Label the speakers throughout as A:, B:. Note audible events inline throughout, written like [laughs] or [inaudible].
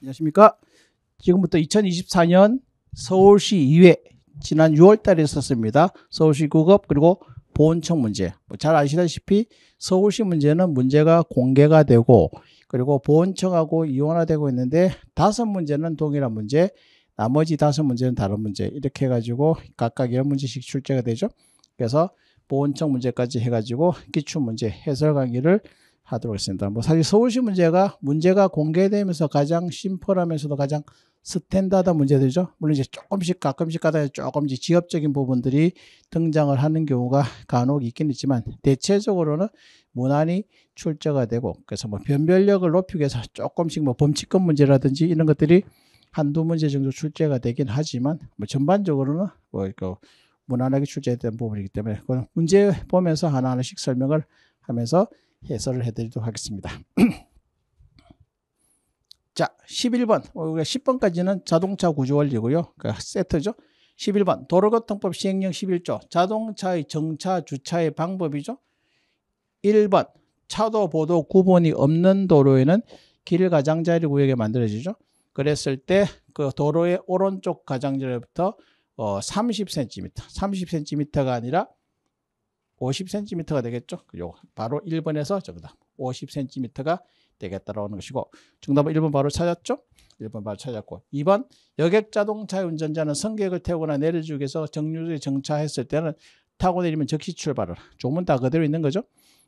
A: 안녕하십니까. 지금부터 2024년 서울시 2회 지난 6월 달에 있습니다 서울시 구급 그리고 보훈청 문제. 뭐 잘 아시다시피 서울시 문제는 문제가 공개가 되고 그리고 보훈청하고 이원화되고 있는데 다섯 문제는 동일한 문제, 나머지 다섯 문제는 다른 문제 이렇게 해가지고 각각 열 문제씩 출제가 되죠. 그래서 보훈청 문제까지 해가지고 기출 문제 해설 강의를 하도록 했습니다. 뭐 사실 서울시 문제가 문제가 공개되면서 가장 심플하면서도 가장 스탠다드 한 문제들이죠. 물론 이제 조금씩 가끔씩 가다 조금씩 지엽적인 부분들이 등장을 하는 경우가 간혹 있긴 있지만 대체적으로는 무난히 출제가 되고 그래서 뭐 변별력을 높이기 위해서 조금씩 뭐 범칙금 문제라든지 이런 것들이 한두 문제 정도 출제가 되긴 하지만 뭐 전반적으로는 뭐 이거 무난하게 출제된 부분이기 때문에 그 문제 보면서 하나하나씩 설명을 하면서 해설을 해드리도록 하겠습니다. [clears throat] 자, 11번. 우리가 어, 10번까지는 자동차 구조 원리고요. 그 세트죠. 11번. 도로교통법 시행령 11조. 자동차의 정차, 주차의 방법이죠. 1번. 차도 보도 구분이 없는 도로에는 길 가장자리 구역에 만들어지죠. 그랬을 때 그 도로의 오른쪽 가장자리부터 어 30cm, 30cm가 아니라 50cm가 되겠죠. 요 바로 1번에서 정답 50cm가 되겠다라는 것이고 정답은 1번 바로 찾았죠. 1번 바로 찾았고 2번 여객 자동차 운전자는 승객을 태우거나 내려주기 위해서 정류소에 정차했을 때는 타고 내리면 즉시 출발을 조문 다 그대로 있는 거죠.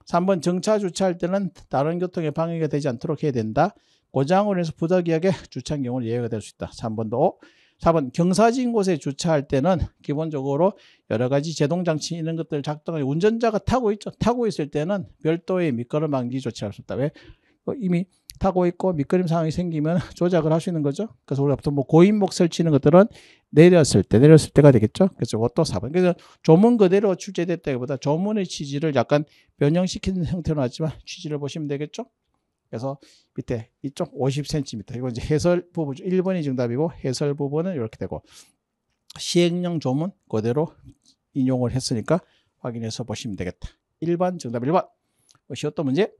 A: 3번 정차 주차할 때는 다른 교통의 방해가 되지 않도록 해야 된다. 고장으로 인해서 부득이하게 주차한 경우는 예외가 될 수 있다. 3번도 4번 경사진 곳에 주차할 때는 기본적으로 여러 가지 제동장치 있는 것들 작동을 운전자가 타고 있죠. 타고 있을 때는 별도의 미끄럼 방지 조치할 수 없다. 왜? 어, 이미 타고 있고 밑그림 상황이 생기면 [laughs] 조작을 할 수 있는 거죠. 그래서 우리가 보통 뭐 고인목 설치는 것들은 내렸을 때, 내렸을 때가 되겠죠. 그래서 이것도 4번. 그래서 조문 그대로 출제됐다기보다 조문의 취지를 약간 변형시키는 [laughs] 형태로 하지만 취지를 보시면 되겠죠. 그래서 밑에 이쪽 50cm 이건 이제 해설 부분 1번이 정답이고 해설 부분은 이렇게 되고 시행령 조문 그대로 인용을 했으니까 확인해서 보시면 되겠다. 1번 정답 1번. 시 어떤 문제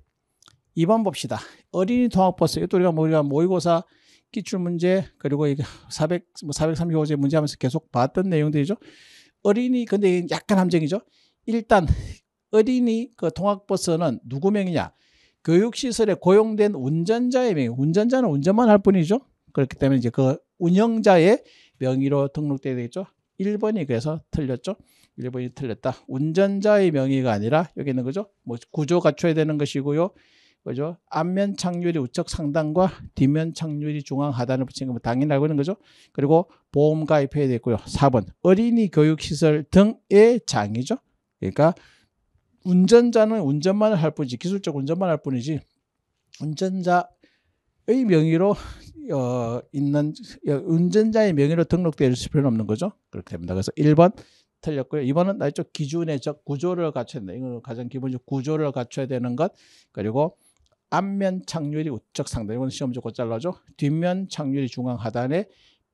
A: 2번 봅시다. 어린이 통학버스 이것도 우리가, 뭐 우리가 모의고사 기출문제 그리고 이게 400, 뭐 435제 문제 하면서 계속 봤던 내용들이죠. 어린이 근데 약간 함정이죠. 일단 어린이 그 통학버스는 누구 명이냐 교육시설에 고용된 운전자의 명의, 운전자는 운전만 할 뿐이죠. 그렇기 때문에 이제 그 운영자의 명의로 등록돼야 되겠죠. 1번이 그래서 틀렸죠. 1번이 틀렸다. 운전자의 명의가 아니라 여기는 그죠? 뭐 구조 갖춰야 되는 것이고요. 그죠? 앞면 착률이 우측 상단과 뒷면 착률이 중앙 하단을 붙인 거면 뭐 당연히 알고 있는 거죠. 그리고 보험 가입해야 되고요. 4번 어린이 교육시설 등의 장이죠. 그러니까 운전자는 운전만할 뿐이지 기술적 운전만 할 뿐이지 운전자의 명의로 어, 있는 어, 운전자의 명의로 등록될 필요는 없는 거죠. 그렇게 됩니다. 그래서 1번 틀렸고요. 2번은 날짜 기준의 적 구조를 갖춰야 된다. 이건 가장 기본적 구조를 갖춰야 되는 것. 그리고 앞면 착률이 우측 상단. 이건 시험지 곧잘라죠 뒷면 착률이 중앙 하단에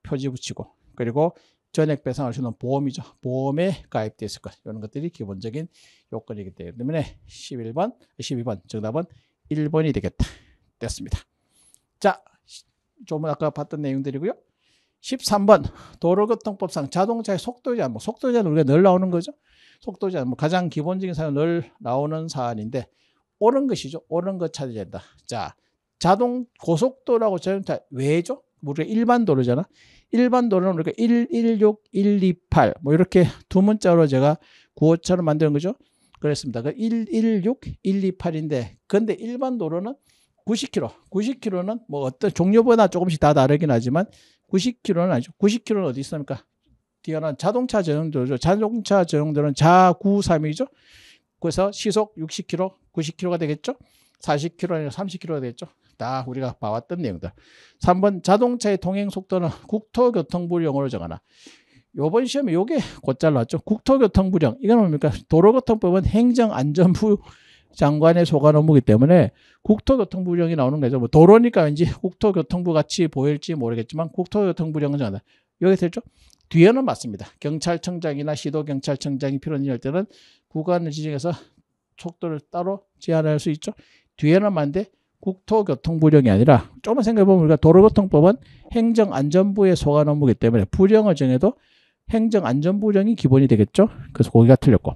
A: 표지 붙이고 그리고 전액 배상할 수 있는 보험이죠. 보험에 가입되어 있을 것. 이런 것들이 기본적인 요건이기 때문에 11번, 12번 정답은 1번이 되겠다. 됐습니다. 자, 조금 아까 봤던 내용들이고요. 13번 도로교통법상 자동차의 속도 제한, 뭐 속도 제한은 우리가 늘 나오는 거죠. 속도 제한, 뭐 가장 기본적인 사항은 늘 나오는 사안인데 옳은 것이죠. 옳은 것 찾아야 된다. 자, 자동 고속도로라고 자동차 왜죠? 우리가 일반 도로잖아. 일반 도로는 우리가 116, 128 뭐 이렇게 두 문자로 제가 구호차럼 만드는 거죠. 그랬습니다. 그 116, 128인데 근데 일반 도로는 90km, 90km는 뭐 어떤 종류보다 조금씩 다 다르긴 하지만 90km는 아니죠. 90km는 어디 있습니까? 뛰어난 자동차 전용도로죠. 자동차 전용도로는 자구삼이죠 그래서 시속 60km, 90km가 되겠죠. 40km 아니라 30km가 되겠죠. 다 우리가 봐왔던 내용들. 3번 자동차의 통행 속도는 국토교통부령으로 정하나 요번 시험에 요게 곧잘 나왔죠. 국토교통부령. 이건 뭡니까? 도로교통법은 행정안전부 장관의 소관 업무기 때문에 국토교통부령이 나오는 거죠. 뭐 도로니까 왠지 국토교통부 같이 보일지 모르겠지만 국토교통부령은 정하다. 여기 됐죠? 뒤에는 맞습니다. 경찰청장이나 시도경찰청장이 필요한 일 때는 구간을 지정해서 속도를 따로 제한할 수 있죠. 뒤에는 맞는데 국토교통부령이 아니라 조금만 생각해보면 우리가 도로교통법은 행정안전부에 소관 업무이기 때문에 부령을 정해도 행정안전부령이 기본이 되겠죠. 그래서 거기가 틀렸고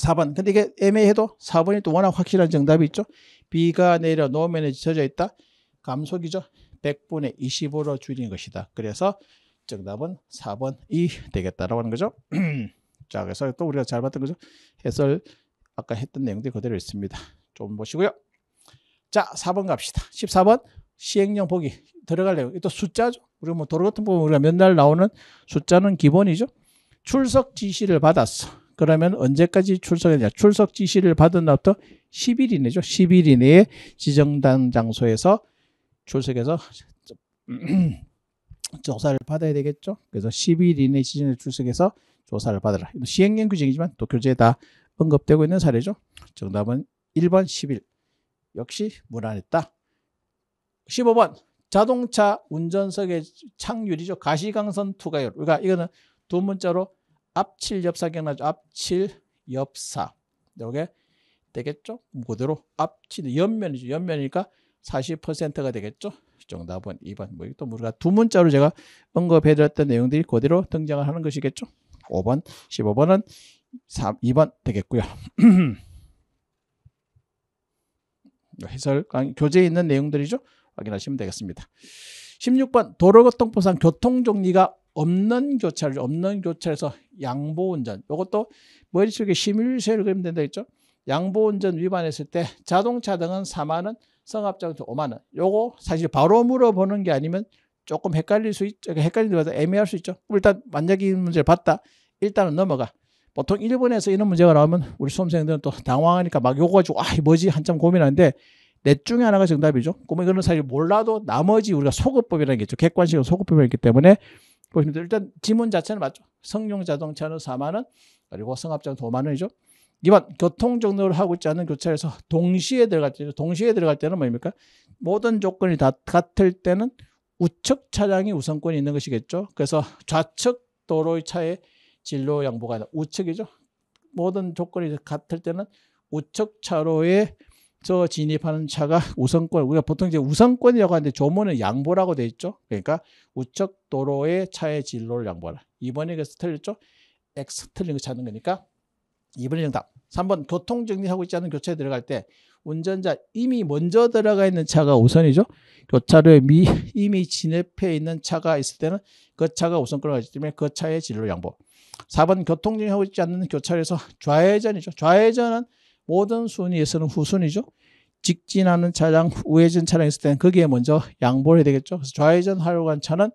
A: 4번 근데 이게 애매해도 4번이 또 워낙 확실한 정답이 있죠. 비가 내려 노면에 지쳐져 있다. 감속이죠. 100분의 2 5로 줄인 것이다. 그래서 정답은 4번이 되겠다라고 하는 거죠. [clears throat] 자, 그래서 또 우리가 잘 봤던 거죠. 해설 아까 했던 내용들이 그대로 있습니다. 좀 보시고요. 자, 4번 갑시다. 14번 시행령 보기 들어갈 래요 이또 숫자죠. 우리 뭐 도로 같은 부분 우리가 맨날 나오는 숫자는 기본이죠. 출석 지시를 받았어. 그러면 언제까지 출석했냐? 출석 지시를 받은 날부터 10일 이내죠. 10일 이내에 지정단 장소에서 출석해서 [clears throat] 조사를 받아야 되겠죠. 그래서 10일 이내 지정에 출석해서 조사를 받으라. 시행령 규정이지만 또 교재에 다 언급되고 있는 사례죠. 정답은 1번 10일. 역시 무난했다. 15번 자동차 운전석의 창률이죠. 가시광선 투과율. 그러니까 이거는 두 문자로 앞칠 엽사 기억나죠? 앞칠 엽사. 이게 되겠죠? 그대로 앞칠 옆면이죠. 옆면이니까 40%가 되겠죠? 정답은 2번. 뭐또 우리가 두 문자로 제가 언급해드렸던 내용들이 그대로 등장을 하는 것이겠죠? 5번, 15번은 3, 2번 되겠고요. [clears throat] 해설 교재에 있는 내용들이죠. 확인하시면 되겠습니다. 16번 도로교통법상 교통정리가 없는 교차를 없는 교차에서 양보운전 이것도 머릿속에 심일세를 그리면 된다 했죠. 양보운전 위반했을 때 자동차 등은 4만 원, 성합장도 5만 원. 요거 사실 바로 물어보는 게 아니면 조금 헷갈릴 수 있죠. 헷갈리는 것 애매할 수 있죠. 일단 만약에 문제를 봤다. 일단은 넘어가. 보통 일본에서 이런 문제가 나오면 우리 수험생들은 또 당황하니까 막욕거가지고아 뭐지 한참 고민하는데 넷 중에 하나가 정답이죠. 그럼 이거는 사실 몰라도 나머지 우리가 소급법이라는 게 있죠. 객관식은 소급법이 있기 때문에 보시면 일단 지문 자체는 맞죠. 성용 자동차는 4만 원 그리고 성합자는 5만 원이죠. 2번 교통 정도를 하고 있지 않은 교차에서 동시에 들어갈 때 동시에 들어갈 때는 뭡니까? 모든 조건이 다 같을 때는 우측 차량이 우선권이 있는 것이겠죠. 그래서 좌측 도로의 차에 진로 양보가 아니라 우측이죠. 모든 조건이 같을 때는 우측 차로에 저 진입하는 차가 우선권 우리가 보통 이제 우선권이라고 하는데 조문은 양보라고 돼 있죠. 그러니까 우측 도로의 차의 진로를 양보하라. 이번에 그래서 틀렸죠. X 틀린 거 찾는 거니까 이번이 정답. 3번 교통 정리하고 있지 않은 교차에 들어갈 때 운전자 이미 먼저 들어가 있는 차가 우선이죠. 교차로에 미, 이미 진입해 있는 차가 있을 때는 그 차가 우선권을 가지기 때문에 그 차의 진로 양보. 4번 교통중하고 에 있지 않는 교차에서 로 좌회전이죠. 좌회전은 모든 순위에서는 후순위죠. 직진하는 차량, 우회전 차량 있을 때는 거기에 먼저 양보를 해야 되겠죠. 그래서 좌회전 하려고 한 차는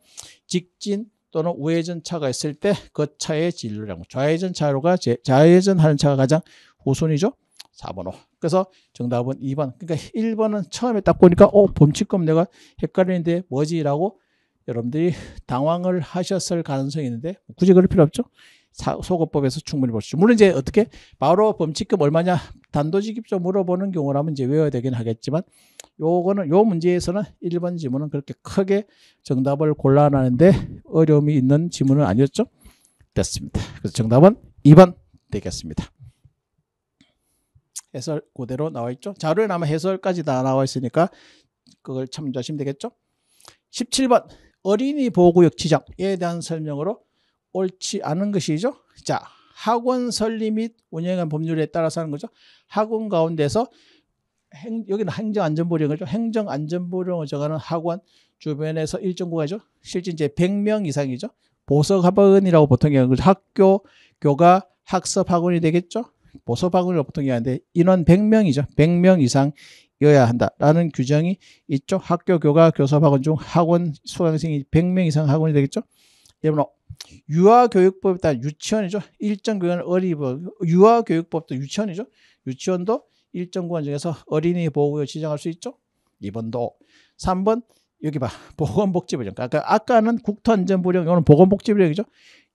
A: 직진 또는 우회전 차가 있을 때 그 차의 진로라고. 좌회전 차로가 제, 좌회전 하는 차가 가장 후순위죠. 4번호. 그래서 정답은 2번. 그러니까 1번은 처음에 딱 보니까 어, 범칙금 내가 헷갈리는데 뭐지라고 여러분들이 당황을 하셨을 가능성이 있는데 굳이 그럴 필요 없죠. 소거법에서 충분히 볼 수 있죠. 물론 이제 어떻게 바로 범칙금 얼마냐 단도직입적 물어보는 경우라면 이제 외워야 되긴 하겠지만 요거는 요 문제에서는 1번 지문은 그렇게 크게 정답을 골라나는데 어려움이 있는 지문은 아니었죠. 됐습니다. 그래서 정답은 2번 되겠습니다. 해설 그대로 나와 있죠. 자료에 남아 해설까지 다 나와 있으니까 그걸 참조하시면 되겠죠. 17번 어린이 보호구역 지정에 대한 설명으로 옳지 않은 것이죠. 자, 학원 설립 및 운영한 법률에 따라서 하는 거죠. 학원 가운데서 행, 여기는 행정안전보령이죠. 행정안전보령을 정하는 학원 주변에서 일정 구간이죠. 실제 이제 100명 이상이죠. 보석학원이라고 보통 얘기하는 거죠. 학교, 교가, 학습학원이 되겠죠. 보석학원이라고 보통 얘기하는데 인원 100명이죠. 100명 이상 여야 한다라는 규정이 있죠. 학교 교과 교사학원 중 학원 수강생이 100명 이상 학원이 되겠죠. 예문호 유아교육법에 따른 유치원이죠. 1.9원 어린이법 유아교육법도 유치원이죠. 유치원도 1.9원 중에서 어린이 보호구역 지정할 수 있죠. 2번도 3번 여기 봐 보건복지부령 아까, 그러니까 아까는 국토안전부령 이거는 보건복지부령이죠.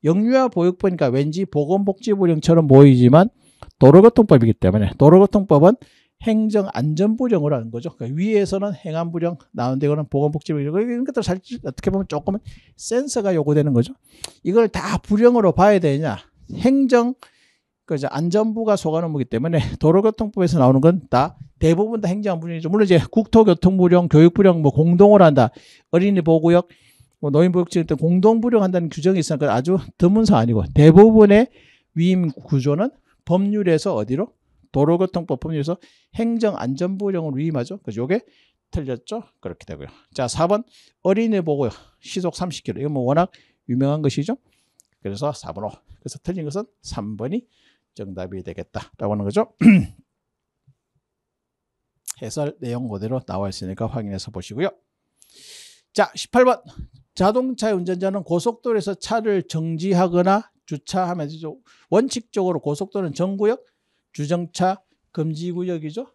A: 영유아 보육보니까 왠지 보건복지부령처럼 보이지만 도로교통법이기 때문에 도로교통법은 행정안전부령을 하는 거죠. 그러니까 위에서는 행안부령, 나온데거는 보건복지부 이런 것들 살 어떻게 보면 조금은 센서가 요구되는 거죠. 이걸 다 부령으로 봐야 되냐? 행정 그 이제 안전부가 소관을 무기 때문에 도로교통법에서 나오는 건 다 대부분 다 행정부령이죠. 안 물론 이제 국토교통부령, 교육부령 뭐공동을 한다. 어린이 보호구역, 뭐 노인보육지역 등 공동부령한다는 규정이 있으니까 아주 드문 사항이고 대부분의 위임 구조는 법률에서 어디로 도로교통법법률에서 행정안전부령을 위임하죠. 그죠? 요게 틀렸죠? 그렇게 되고요. 자, 4번 어린이 보고요. 시속 30km. 이거 뭐 워낙 유명한 것이죠. 그래서 4번으로. 그래서 틀린 것은 3번이 정답이 되겠다라고 하는 거죠. [clears throat] 해설 내용 그대로 나와 있으니까 확인해서 보시고요. 자, 18번. 자동차 운전자는 고속도로에서 차를 정지하거나 주차하면서 원칙적으로 고속도로는 전구역 주정차 금지 구역이죠.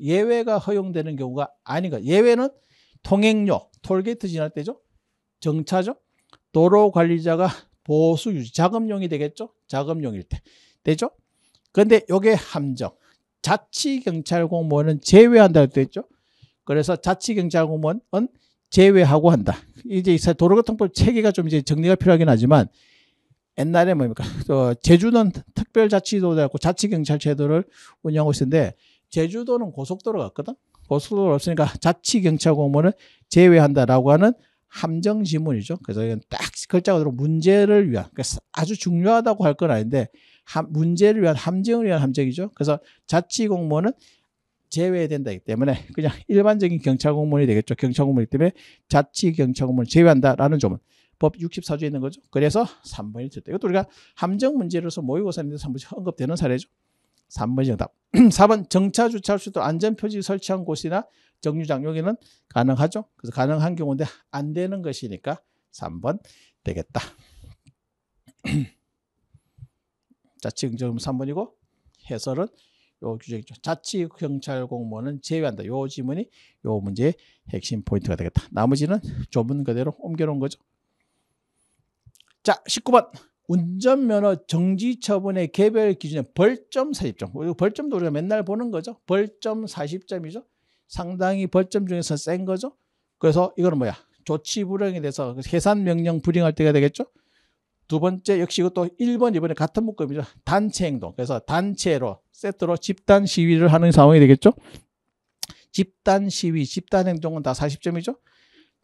A: 예외가 허용되는 경우가 아닌가. 예외는 통행료, 톨게이트 지날 때죠. 정차죠. 도로 관리자가 보수 유지, 자금용이 되겠죠. 자금용일 때. 되죠? 근데 요게 함정. 자치경찰 공무원은 제외한다고 되있죠 그래서 자치경찰 공무원은 제외하고 한다. 이제 도로교통법 체계가 좀 이제 정리가 필요하긴 하지만 옛날에 뭡니까? 어, 제주는 특별자치도였고 자치경찰제도를 운영하고 있었는데 제주도는 고속도로가 없거든. 고속도로가 없으니까 자치경찰 공무원을 제외한다라고 하는 함정지문이죠. 그래서 이건 딱 글자 로 문제를 위한 그래서 그러니까 아주 중요하다고 할 건 아닌데 함, 문제를 위한 함정을 위한 함정이죠. 그래서 자치공무원은 제외된다기 때문에 그냥 일반적인 경찰 공무원이 되겠죠. 경찰 공무원이기 때문에 자치 경찰 공무원 제외한다라는 점은 법 64조에 있는 거죠. 그래서 3번이 됐대 이것도 우리가 함정 문제로서 모의고사인데 3번이 언급되는 사례죠. 3번이 정답. 4번 [clears throat] 정차 주차할수도 안전표지 설치한 곳이나 정류장 여기는 가능하죠. 그래서 가능한 경우인데 안 되는 것이니까 3번 되겠다. [clears throat] 자치 경찰 3번이고 해설은 요 규정이죠. 자치 경찰 공무원은 제외한다. 요 지문이 요 문제의 핵심 포인트가 되겠다. 나머지는 좁은 그대로 옮겨놓은 거죠. 자, 19번. 운전면허 정지 처분의 개별 기준에 벌점 40점. 벌점도 우리가 맨날 보는 거죠. 벌점 40점이죠. 상당히 벌점 중에서 센 거죠. 그래서 이거는 뭐야? 조치 불응에 대해서 해산 그 명령 불응할 때가 되겠죠. 두 번째 역시 이것도 1번, 2번에 같은 묶음이죠. 단체 행동. 그래서 단체로 세트로 집단 시위를 하는 상황이 되겠죠. 집단 시위, 집단 행동은 다 40점이죠.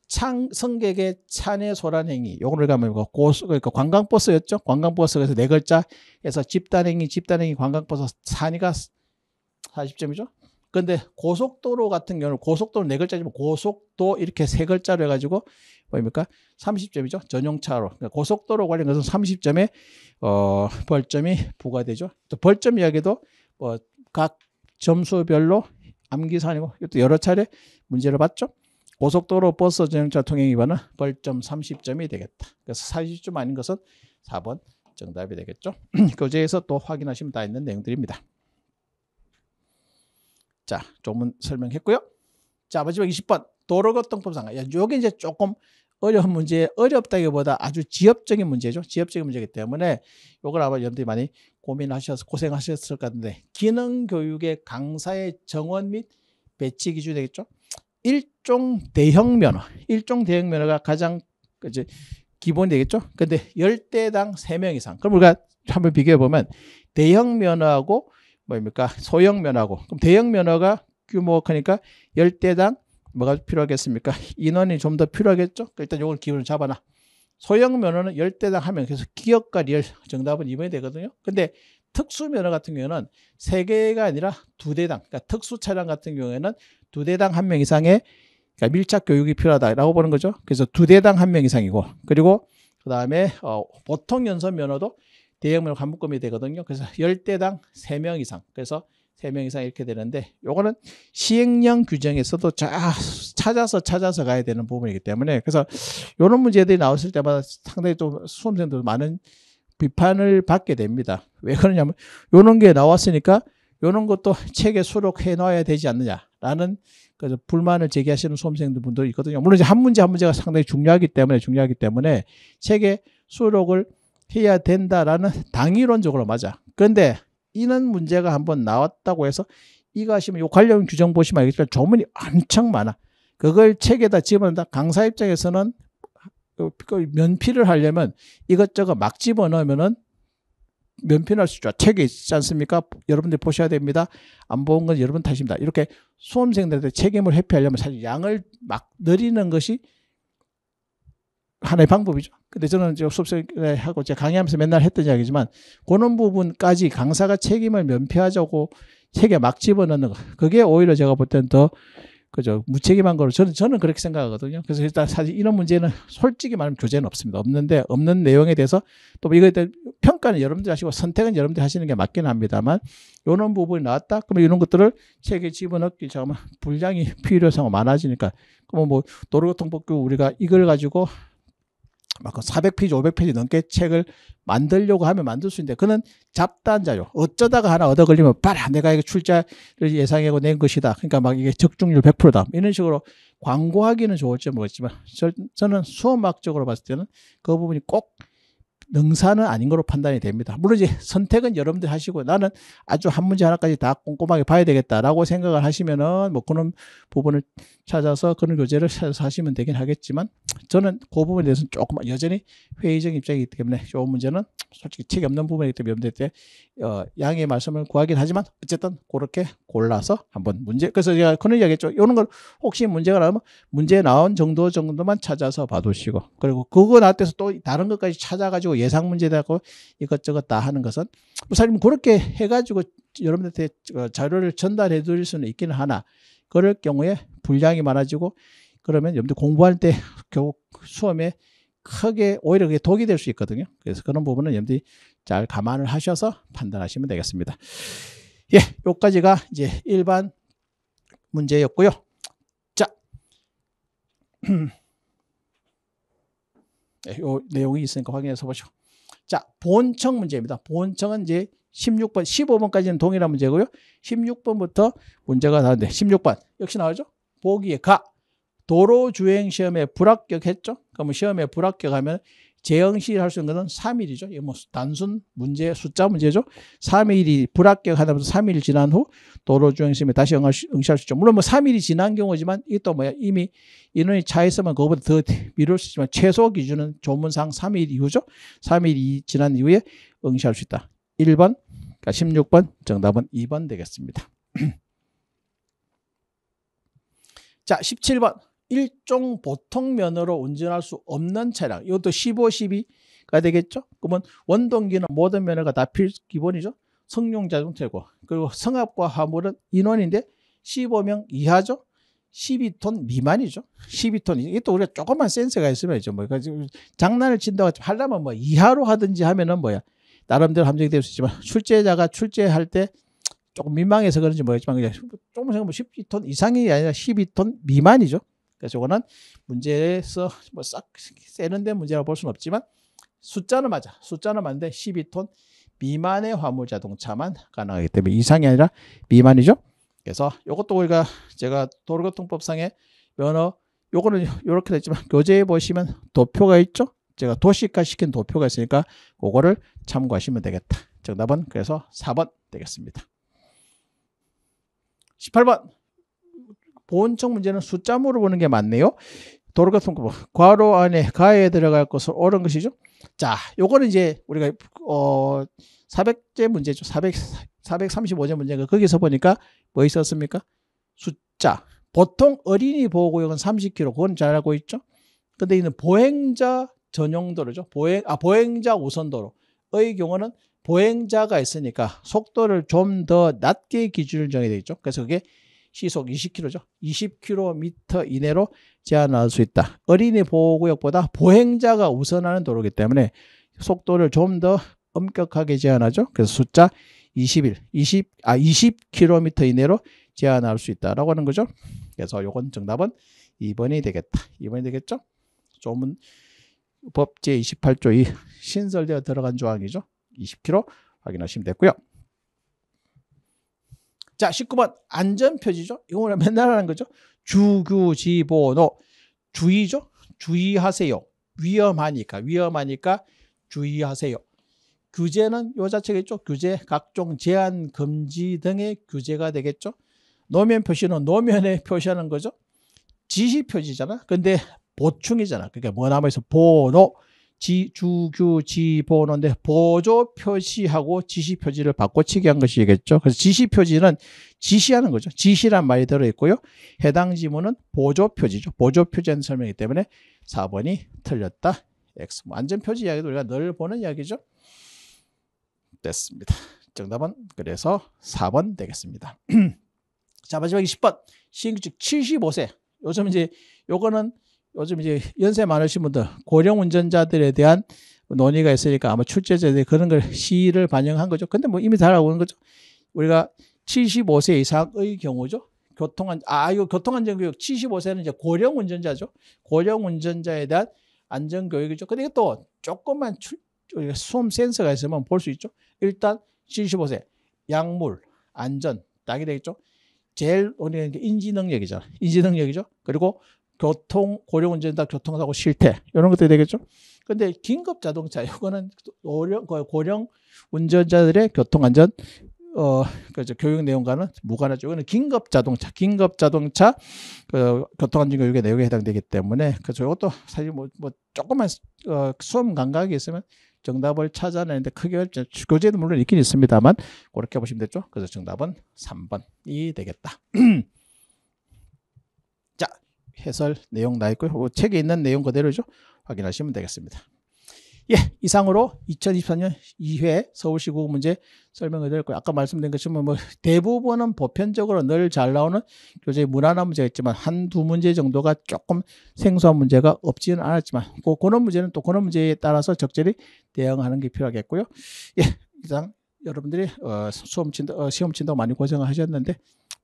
A: 창, 성객의 찬의 소란행위. 요거를 가면 이거 고수, 그러니까 그 관광버스였죠? 관광버스에서 네글자해서 집단행위, 집단행위, 관광버스 산이가 40점이죠? 근데 고속도로 같은 경우는 고속도로 네 글자지만 고속도 이렇게 세 글자로 해가지고 뭐입니까? 30점이죠? 전용차로. 그러니까 고속도로 관련 것은 30점에, 어, 벌점이 부과되죠? 또 벌점 이야기도 뭐 각 점수별로 암기사항이고 이것도 여러 차례 문제를 봤죠? 고속도로 버스 전용차 통행 위반은 벌점 30점이 되겠다. 그래서 40점 아닌 것은 4번 정답이 되겠죠. 교재에서 [clears throat] 또 확인하시면 다 있는 내용들입니다. 자, 조금 설명했고요. 자, 마지막 20번 도로교통법 상가. 요게 이제 조금 어려운 문제, 어렵다기보다 아주 지엽적인 문제죠. 지엽적인 문제이기 때문에 요걸 아마 여러분들이 많이 고민하셔서 고생하셨을 것 같은데 기능교육의 강사의 정원 및 배치 기준이 되겠죠. 일종 대형 면허, 일종 대형 면허가 가장 이제 기본이 되겠죠. 근데 열대당 세 명 이상. 그럼 우리가 한번 비교해 보면 대형 면허하고 뭡니까? 소형 면허하고. 그럼 대형 면허가 규모가 크니까 열대당 뭐가 필요하겠습니까? 인원이 좀 더 필요하겠죠. 그러니까 일단 요걸 기준을 잡아놔. 소형 면허는 열대당 하면 그래서 기업과 리얼 정답은 이번이 되거든요. 근데 특수 면허 같은 경우에는 세 개가 아니라 두 대당, 그러니까 특수 차량 같은 경우에는 두 대당 한 명 이상의 그러니까 밀착 교육이 필요하다라고 보는 거죠. 그래서 두 대당 한 명 이상이고 그리고 그 다음에 어, 보통 연선 면허도 대형면 허 관부금이 되거든요. 그래서 열대당 세 명 이상 그래서 세 명 이상 이렇게 되는데 요거는 시행령 규정에서도 자, 찾아서 찾아서 가야 되는 부분이기 때문에 그래서 요런 문제들이 나왔을 때마다 상당히 좀 수험생들 많은 비판을 받게 됩니다. 왜 그러냐면 요런 게 나왔으니까 요런 것도 책에 수록해 놔야 되지 않느냐. 라는 그 불만을 제기하시는 수험생들 분도 있거든요. 물론 이제 한 문제 한 문제가 상당히 중요하기 때문에 중요하기 때문에 책에 수록을 해야 된다라는 [laughs] 당위론적으로 맞아. 그런데 이런 문제가 한번 나왔다고 해서 이거 하시면 요 관련 규정 보시면 알겠지만 조문이 엄청 많아. 그걸 책에다 집어넣는다. 강사 입장에서는 그, 그 면피를 하려면 이것저것 막 집어넣으면은 면피할 수 있죠. 책에 있지 않습니까? 여러분들 보셔야 됩니다. 안 본 건 여러분 탓입니다. 이렇게 수험생들한테 책임을 회피하려면 사실 양을 막 늘리는 것이 하나의 방법이죠. 근데 저는 이제 수업생에 하고 제가 강의하면서 맨날 했던 이야기지만 그런 부분까지 강사가 책임을 면피하자고 책에 막 집어넣는 거. 그게 오히려 제가 볼땐더 그죠? 무책임한 거로 저는 저는 그렇게 생각하거든요. 그래서 일단 사실 이런 문제는 솔직히 말하면 교재는 없습니다. 없는데 없는 내용에 대해서 또 이거에 대한 평가는 여러분들 하시고 선택은 여러분들 하시는 게 맞긴 합니다만 이런 부분이 나왔다. 그러면 이런 것들을 책에 집어넣기 잠깐만 분량이 필요성이 많아지니까 그러면 뭐 도로교통법규 우리가 이걸 가지고 막 400페이지, 그 500페이지 넘게 책을 만들려고 하면 만들 수 있는데 그는 잡단자요. 어쩌다가 하나 얻어 걸리면 빨아 내가 이거 출자를 예상하고 낸 것이다. 그러니까 막 이게 적중률 100%다. 이런 식으로 광고하기는 좋을지 모르겠지만 저, 저는 수업학적으로 봤을 때는 그 부분이 꼭 능사는 아닌 걸로 판단이 됩니다. 물론 이제 선택은 여러분들 하시고 나는 아주 한 문제 하나까지 다 꼼꼼하게 봐야 되겠다라고 생각을 하시면은 뭐 그런 부분을 찾아서 그런 교재를 찾아서 하시면 되긴 하겠지만 저는 그 부분에 대해서는 조금 여전히 회의적인 입장이기 때문에 이 문제는 솔직히 책이 없는 부분이기 때문에 염두에 어, 양의 말씀을 구하긴 하지만 어쨌든 그렇게 골라서 한번 문제 그래서 제가 그런 이야기했죠. 이런 걸 혹시 문제가 나오면 문제 나온 정도 정도만 찾아서 봐두시고 그리고 그거 나왔대서 또 다른 것까지 찾아가지고 예상 문제라고 이것저것 다 하는 것은 무사실 그렇게 해가지고 여러분들한테 어, 자료를 전달해 드릴 수는 있기는 하나 그럴 경우에 분량이 많아지고 그러면 여러분들 공부할 때 결국 [laughs] 수험에 크게 오히려 그게 독이 될 수 있거든요. 그래서 그런 부분은 여러분들이 잘 감안을 하셔서 판단하시면 되겠습니다. 예, 요까지가 이제 일반 문제였고요. 자, 네, [clears throat] 요 내용이 있으니까 확인해서 보시오. 자, 본청 문제입니다. 본청은 이제 16번, 15번까지는 동일한 문제고요. 16번부터 문제가 나는데 16번 역시 나오죠? 보기에 가. 도로 주행 시험에 불합격했죠. 그러면 시험에 불합격하면 재응시를할 수 있는 것은 3일이죠. 이 뭐 단순 문제 숫자 문제죠. 3일이 불합격하다면서 3일 지난 후 도로 주행 시험에 다시 응시할수 있죠. 물론 뭐 3일이 지난 경우지만 이 또 뭐야 이미 인원이 차있으면 그것보다더 미룰 수 있지만 최소 기준은 조문상 3일 이후죠. 3일이 지난 이후에 응시할 수 있다. 1번 그러니까 16번 정답은 2번 되겠습니다. [clears throat] 자 17번 일종 보통 면허로 운전할 수 없는 차량 이것도 15, 12가 되겠죠. 그러면 원동기는 모든 면허가 다 필, 기본이죠. 성용 자동차고 그리고 성압과 화물은 인원인데 15명 이하죠. 12톤 미만이죠. 12톤. 이게 또 우리가 조금만 센스가 있으면 이죠. 뭐, 그러 장난을 친다고 하려면 뭐, 이하로 하든지 하면은 뭐야. 나름대로 함정이 될 수 있지만, 출제자가 출제할 때 조금 민망해서 그런지 모르겠지만, 그냥 조금 생각하면 12톤 이상이 아니라 12톤 미만이죠. 그러니까 저거는 문제에서 뭐 싹세는데 문제라고 볼 수는 없지만 숫자는 맞아. 숫자는 맞는데 12톤 미만의 화물 자동차만 가능하기 때문에 이상이 아니라 미만이죠. 그래서 이것도 우리가 제가 도로교통법상의 면허 요거는 이렇게 됐지만 교재에 보시면 도표가 있죠. 제가 도시가 시킨 도표가 있으니까 그거를 참고하시면 되겠다. 정답은 그래서 4번 되겠습니다. 18번 보온청 문제는 숫자 물어보는 게 맞네요. 도로가통과 뭐, 괄호 안에 가에 들어갈 것은 옳은 것이죠. 자, 요거는 이제 우리가 어 400제 문제죠. 400 435제 문제가 거기서 보니까 뭐 있었습니까? 숫자. 보통 어린이 보호구역은 30km. 그건 잘 알고 있죠. 근데 이는 보행자 전용도로죠. 보행 아 보행자 우선도로의 경우는 보행자가 있으니까 속도를 좀 더 낮게 기준을 정해져 있죠. 그래서 그게 시속 20km죠. 20km 이내로 제한할 수 있다. 어린이 보호구역보다 보행자가 우선하는 도로이기 때문에 속도를 좀 더 엄격하게 제한하죠. 그래서 숫자 21, 20, 아 20km 이내로 제한할 수 있다라고 하는 거죠. 그래서 요건 정답은 2번이 되겠다. 2번이 되겠죠? 좀은 법 제28조 2 신설되어 들어간 조항이죠. 20km 확인하시면 됐고요. 자, 19번 안전표지죠. 이거 맨날 하는 거죠. 주규지보노 주의죠. 주의하세요. 위험하니까 위험하니까 주의하세요. 규제는 요 자체겠죠. 규제 각종 제한 금지 등의 규제가 되겠죠. 노면 표시는 노면에 [laughs] 표시하는 거죠. 지시 표지잖아. 근데 보충이잖아. 그러니까 뭐 남아있어? 보노 지, 주규, 지보는데 보조 표시하고 지시 표지를 바꿔치기 한 것이겠죠. 그래서 지시 표지는 지시하는 거죠. 지시란 말이 들어있고요. 해당 지문은 보조 표지죠. 보조 표지한 설명이기 때문에 4번이 틀렸다. X. 뭐 완전 표지 이야기도 우리가 늘 보는 이야기죠. 됐습니다. 정답은 그래서 4번 되겠습니다. [clears throat] 자, 마지막2 0번신규칙 75세. 요즘 이제 요거는 요즘 이제 연세 많으신 분들, 고령 운전자들에 대한 논의가 있으니까 아마 출제자들이 그런 걸 시의를 반영한 거죠. 근데 뭐 이미 다 알아오는 거죠. 우리가 75세 이상의 경우죠. 교통안, 아, 이거 교통안전교육 75세는 이제 고령 운전자죠. 고령 운전자에 대한 안전교육이죠. 근데 이게 또 조금만 출, 수험 센서가 있으면 볼 수 있죠. 일단 75세, 약물, 안전, 딱이 되겠죠. 제일 어려운 게 인지능력이죠. 인지능력이죠. 그리고 교통 고령운전자 교통사고 실태 이런 것들이 되겠죠. 근데 긴급 자동차 이거는 고령, 고령 운전자들의 교통안전 어, 그죠 교육 내용과는 무관하죠. 이거는 긴급 자동차, 긴급 자동차 그 교통안전 교육의 내용에 해당되기 때문에 그죠 이것도 사실 뭐, 뭐 조금만 어, 수험 감각이 있으면 정답을 찾아내는데 크게 교재도 물론 있긴 있습니다만 그렇게 보시면 되죠. 그래서 정답은 3번이 되겠다. [clears throat] 해설 내용 나 있고요. 뭐 책에 있는 내용 그대로죠. 확인하시면 되겠습니다. 예, 이상으로 2024년 2회 서울시 구호 문제 설명을 드렸고 아까 말씀드린 것처럼 뭐 대부분은 보편적으로 늘 잘 나오는 교재 무난한 문제가 있지만 한두 문제 정도가 조금 생소한 문제가 없지는 않았지만 그, 그런 문제는 또 그런 문제에 따라서 적절히 대응하는 게 필요하겠고요. 예, 이상 여러분들이 어, 수험 친다, 어, 시험 친다고 많이 고생하셨는데 을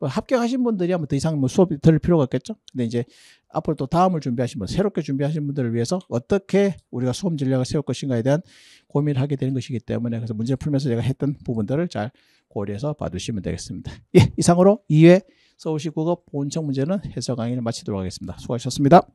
A: 뭐 합격하신 분들이 아마 더 이상 뭐 수업이 들을 필요가 없겠죠. 근데 이제 앞으로 또 다음을 준비하신 분, 새롭게 준비하신 분들을 위해서 어떻게 우리가 수험 전략을 세울 것인가에 대한 고민을 하게 되는 것이기 때문에 그래서 문제 풀면서 제가 했던 부분들을 잘 고려해서 봐주시면 되겠습니다. 예, 이상으로 2회 서울시 국어 본청 문제는 해설 강의를 마치도록 하겠습니다. 수고하셨습니다.